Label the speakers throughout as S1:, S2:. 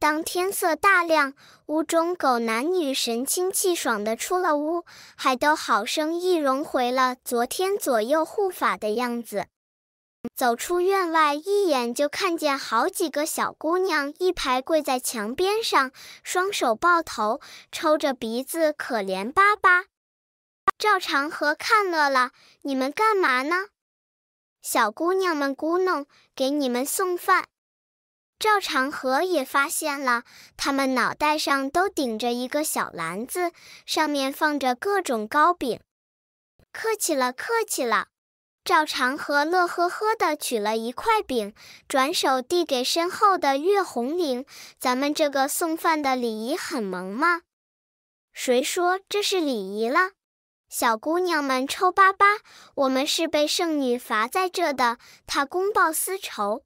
S1: 当天色大亮，屋中狗男女神清气爽的出了屋，还都好生易容回了昨天左右护法的样子。走出院外，一眼就看见好几个小姑娘一排跪在墙边上，双手抱头，抽着鼻子，可怜巴巴。赵长河看乐了：“你们干嘛呢？”小姑娘们咕哝：“给你们送饭。”赵长河也发现了，他们脑袋上都顶着一个小篮子，上面放着各种糕饼。客气了，客气了。赵长河乐呵呵地取了一块饼，转手递给身后的岳红玲：“咱们这个送饭的礼仪很萌吗？”“谁说这是礼仪了？”小姑娘们抽巴巴：“我们是被圣女罚在这的，她公报私仇。”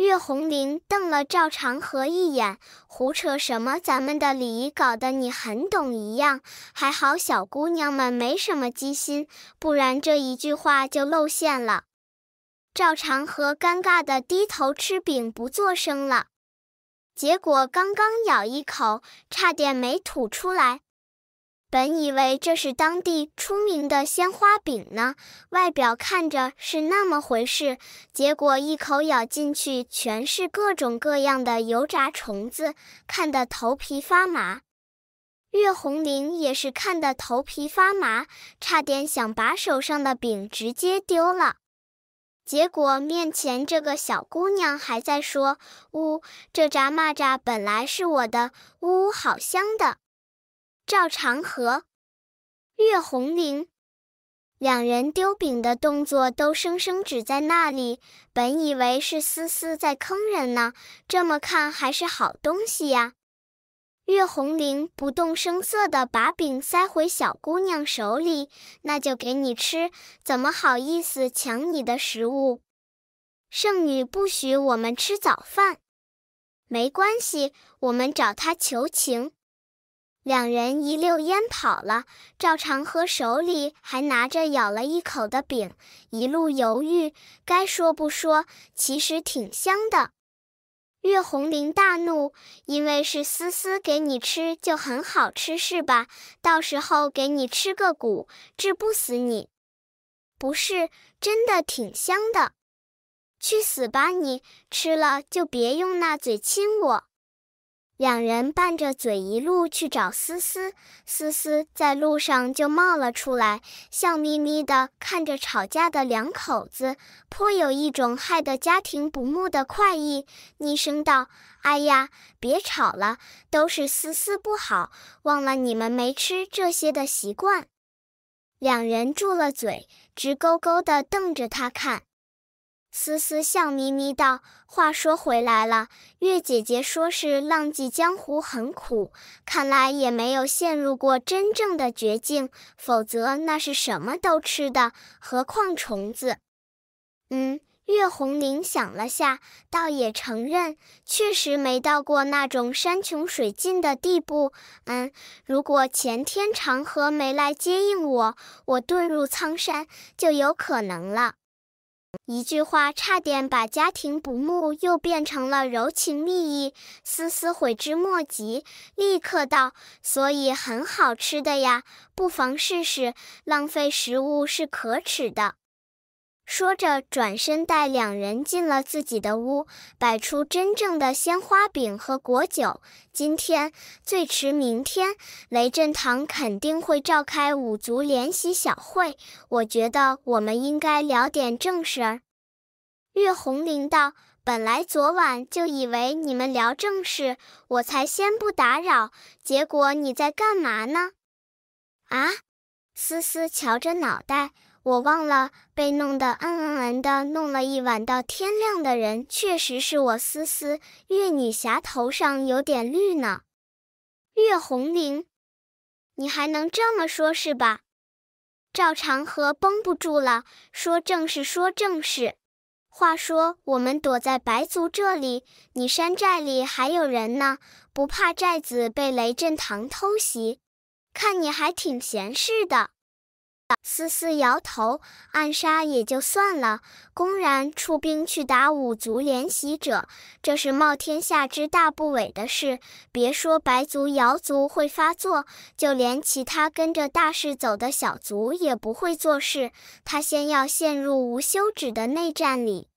S1: 岳红玲瞪了赵长河一眼：“胡扯什么？咱们的礼仪搞得你很懂一样。还好小姑娘们没什么机心，不然这一句话就露馅了。”赵长河尴尬的低头吃饼，不作声了。结果刚刚咬一口，差点没吐出来。本以为这是当地出名的鲜花饼呢，外表看着是那么回事，结果一口咬进去全是各种各样的油炸虫子，看得头皮发麻。岳红玲也是看得头皮发麻，差点想把手上的饼直接丢了。结果面前这个小姑娘还在说：“呜，这炸蚂蚱本来是我的，呜，好香的。”赵长河、岳红玲两人丢饼的动作都生生止在那里。本以为是思思在坑人呢，这么看还是好东西呀。岳红玲不动声色的把饼塞回小姑娘手里，那就给你吃。怎么好意思抢你的食物？圣女不许我们吃早饭。没关系，我们找她求情。两人一溜烟跑了。赵长河手里还拿着咬了一口的饼，一路犹豫该说不说。其实挺香的。岳红林大怒，因为是思思给你吃就很好吃是吧？到时候给你吃个蛊，治不死你。不是，真的挺香的。去死吧你！吃了就别用那嘴亲我。两人拌着嘴一路去找思思，思思在路上就冒了出来，笑眯眯的看着吵架的两口子，颇有一种害得家庭不睦的快意，昵声道：“哎呀，别吵了，都是思思不好，忘了你们没吃这些的习惯。”两人住了嘴，直勾勾的瞪着他看。思思笑眯眯道：“话说回来了，月姐姐说是浪迹江湖很苦，看来也没有陷入过真正的绝境，否则那是什么都吃的，何况虫子？”嗯，岳红菱想了下，倒也承认，确实没到过那种山穷水尽的地步。嗯，如果前天长河没来接应我，我遁入苍山就有可能了。一句话差点把家庭不睦又变成了柔情蜜意，思思悔之莫及，立刻道：“所以很好吃的呀，不妨试试。浪费食物是可耻的。”说着，转身带两人进了自己的屋，摆出真正的鲜花饼和果酒。今天最迟明天，雷震堂肯定会召开五族联席小会。我觉得我们应该聊点正事儿。岳红林道：“本来昨晚就以为你们聊正事，我才先不打扰。结果你在干嘛呢？”啊，思思瞧着脑袋。我忘了被弄得嗯嗯嗯的，弄了一晚到天亮的人，确实是我思思。月女侠头上有点绿呢，月红玲，你还能这么说，是吧？赵长河绷不住了，说正事，说正事。话说我们躲在白族这里，你山寨里还有人呢，不怕寨子被雷震堂偷袭？看你还挺闲适的。思思摇头，暗杀也就算了，公然出兵去打五族联袭者，这是冒天下之大不韪的事。别说白族、瑶族会发作，就连其他跟着大势走的小族也不会做事。他先要陷入无休止的内战里。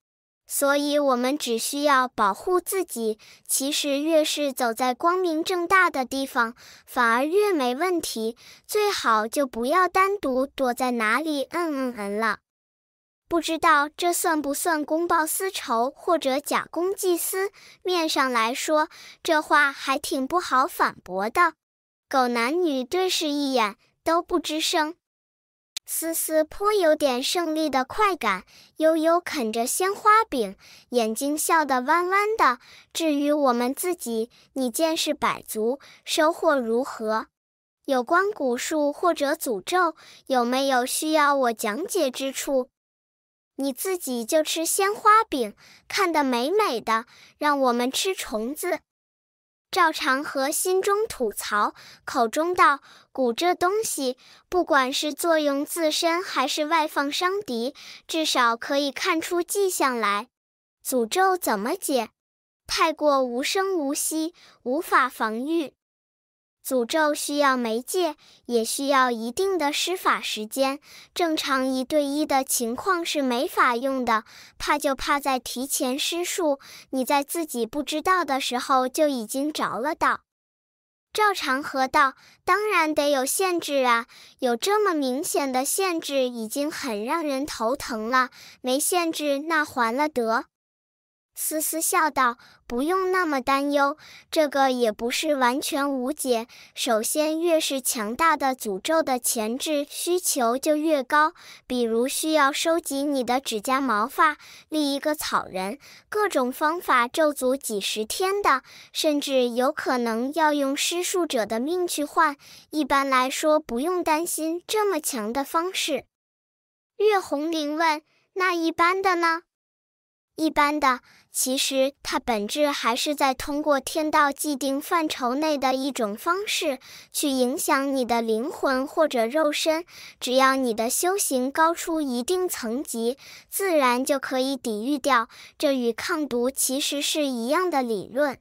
S1: 所以，我们只需要保护自己。其实，越是走在光明正大的地方，反而越没问题。最好就不要单独躲在哪里。嗯嗯嗯了，不知道这算不算公报私仇或者假公济私？面上来说，这话还挺不好反驳的。狗男女对视一眼，都不吱声。思思颇有点胜利的快感，悠悠啃着鲜花饼，眼睛笑得弯弯的。至于我们自己，你见识百足，收获如何？有关蛊术或者诅咒，有没有需要我讲解之处？你自己就吃鲜花饼，看得美美的，让我们吃虫子。赵长河心中吐槽，口中道：“蛊这东西，不管是作用自身，还是外放伤敌，至少可以看出迹象来。诅咒怎么解？太过无声无息，无法防御。”诅咒需要媒介，也需要一定的施法时间。正常一对一的情况是没法用的，怕就怕在提前施术，你在自己不知道的时候就已经着了道。赵长河道：“当然得有限制啊，有这么明显的限制已经很让人头疼了。没限制那还了得。”思思笑道：“不用那么担忧，这个也不是完全无解。首先，越是强大的诅咒的前置需求就越高，比如需要收集你的指甲毛发，立一个草人，各种方法咒诅几十天的，甚至有可能要用施术者的命去换。一般来说，不用担心这么强的方式。”月红玲问：“那一般的呢？”一般的，其实它本质还是在通过天道既定范畴内的一种方式，去影响你的灵魂或者肉身。只要你的修行高出一定层级，自然就可以抵御掉。这与抗毒其实是一样的理论。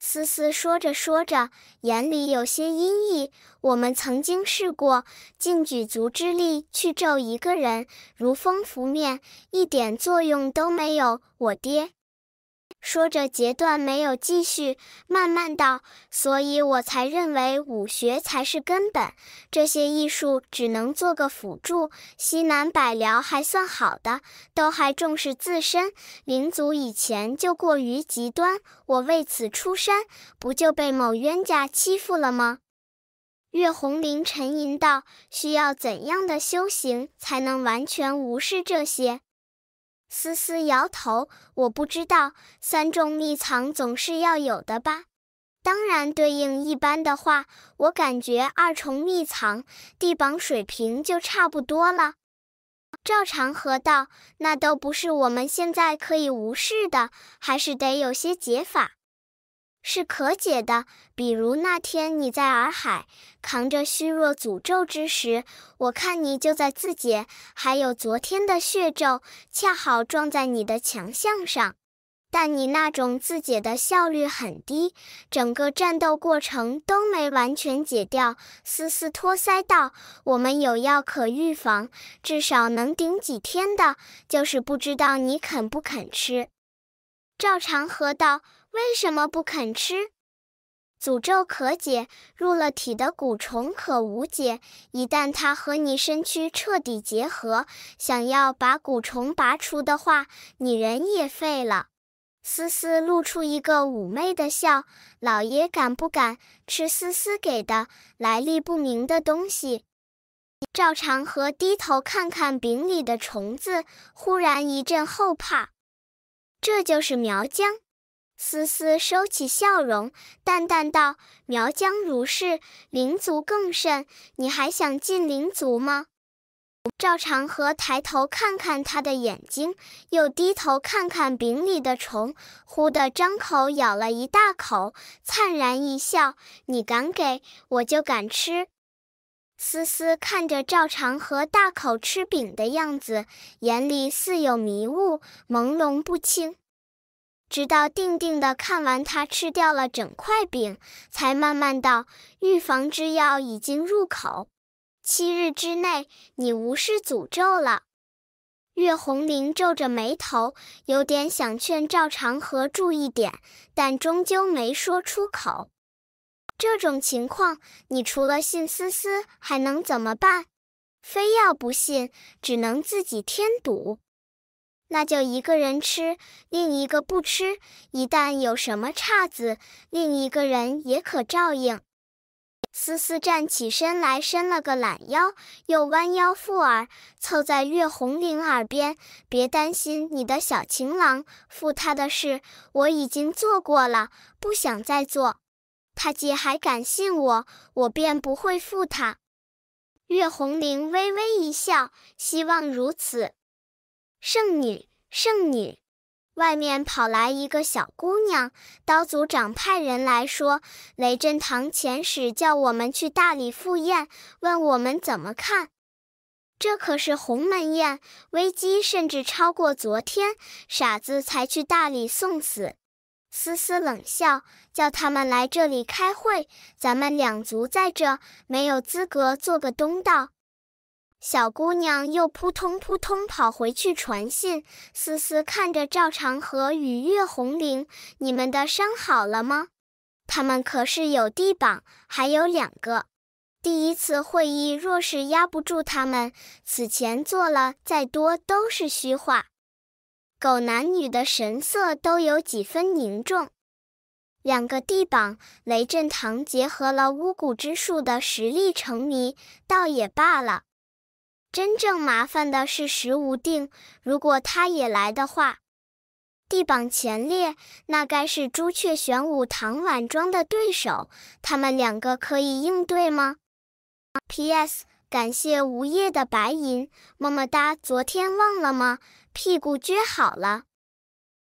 S1: 思思说着说着，眼里有些阴翳。我们曾经试过尽举足之力去咒一个人，如风拂面，一点作用都没有。我爹。说着截断，没有继续，慢慢道：“所以我才认为武学才是根本，这些艺术只能做个辅助。西南百僚还算好的，都还重视自身。灵族以前就过于极端，我为此出山，不就被某冤家欺负了吗？”岳红林沉吟道：“需要怎样的修行，才能完全无视这些？”思思摇头，我不知道，三重秘藏总是要有的吧？当然，对应一般的话，我感觉二重秘藏地榜水平就差不多了。赵长河道：“那都不是我们现在可以无视的，还是得有些解法。”是可解的，比如那天你在洱海扛着虚弱诅咒之时，我看你就在自解。还有昨天的血咒，恰好撞在你的强项上，但你那种自解的效率很低，整个战斗过程都没完全解掉。思思托腮道：“我们有药可预防，至少能顶几天的，就是不知道你肯不肯吃。”赵长河道。为什么不肯吃？诅咒可解，入了体的蛊虫可无解。一旦它和你身躯彻底结合，想要把蛊虫拔出的话，你人也废了。思思露出一个妩媚的笑：“老爷敢不敢吃思思给的来历不明的东西？”赵长河低头看看饼里的虫子，忽然一阵后怕。这就是苗疆。思思收起笑容，淡淡道：“苗疆如是，灵族更甚。你还想进灵族吗？”赵长河抬头看看他的眼睛，又低头看看饼里的虫，忽的张口咬了一大口，灿然一笑：“你敢给，我就敢吃。”思思看着赵长河大口吃饼的样子，眼里似有迷雾，朦胧不清。直到定定的看完他吃掉了整块饼，才慢慢道：“预防之药已经入口，七日之内你无视诅咒了。”岳红菱皱着眉头，有点想劝赵长河注意点，但终究没说出口。这种情况，你除了信思思，还能怎么办？非要不信，只能自己添堵。那就一个人吃，另一个不吃。一旦有什么岔子，另一个人也可照应。思思站起身来，伸了个懒腰，又弯腰附耳，凑在岳红玲耳边：“别担心，你的小情郎负他的事，我已经做过了，不想再做。他既还敢信我，我便不会负他。”岳红玲微微一笑，希望如此。圣女，圣女，外面跑来一个小姑娘。刀族长派人来说，雷震堂遣使叫我们去大理赴宴，问我们怎么看。这可是鸿门宴，危机甚至超过昨天。傻子才去大理送死。思思冷笑，叫他们来这里开会。咱们两族在这，没有资格做个东道。小姑娘又扑通扑通跑回去传信。思思看着赵长河与岳红玲：“你们的伤好了吗？他们可是有地榜，还有两个。第一次会议若是压不住他们，此前做了再多都是虚话。”狗男女的神色都有几分凝重。两个地榜，雷震堂结合了巫蛊之术的实力成谜，倒也罢了。真正麻烦的是石无定，如果他也来的话，地榜前列，那该是朱雀、玄武、唐婉庄的对手，他们两个可以应对吗？P.S. 感谢无夜的白银，么么哒，昨天忘了吗？屁股撅好了。